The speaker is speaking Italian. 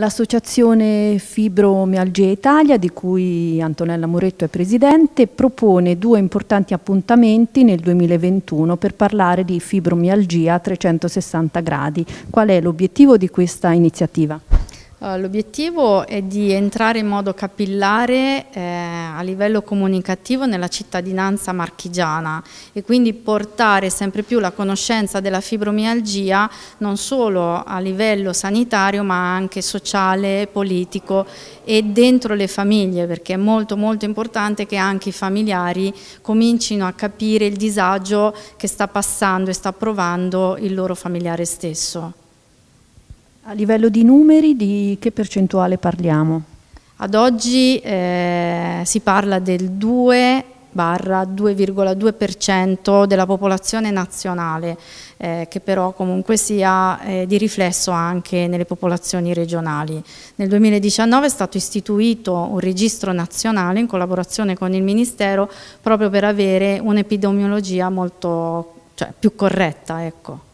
L'associazione Fibromialgia Italia, di cui Antonella Moretto è presidente, propone due importanti appuntamenti nel 2021 per parlare di fibromialgia a 360 gradi. Qual è l'obiettivo di questa iniziativa? Eh, l'obiettivo è di entrare in modo capillare eh, a livello comunicativo nella cittadinanza marchigiana e quindi portare sempre più la conoscenza della fibromialgia non solo a livello sanitario ma anche sociale, politico e dentro le famiglie perché è molto molto importante che anche i familiari comincino a capire il disagio che sta passando e sta provando il loro familiare stesso. A livello di numeri, di che percentuale parliamo? Ad oggi eh, si parla del 2 2,2% della popolazione nazionale, eh, che però comunque sia eh, di riflesso anche nelle popolazioni regionali. Nel 2019 è stato istituito un registro nazionale in collaborazione con il Ministero proprio per avere un'epidemiologia molto cioè, più corretta. Ecco.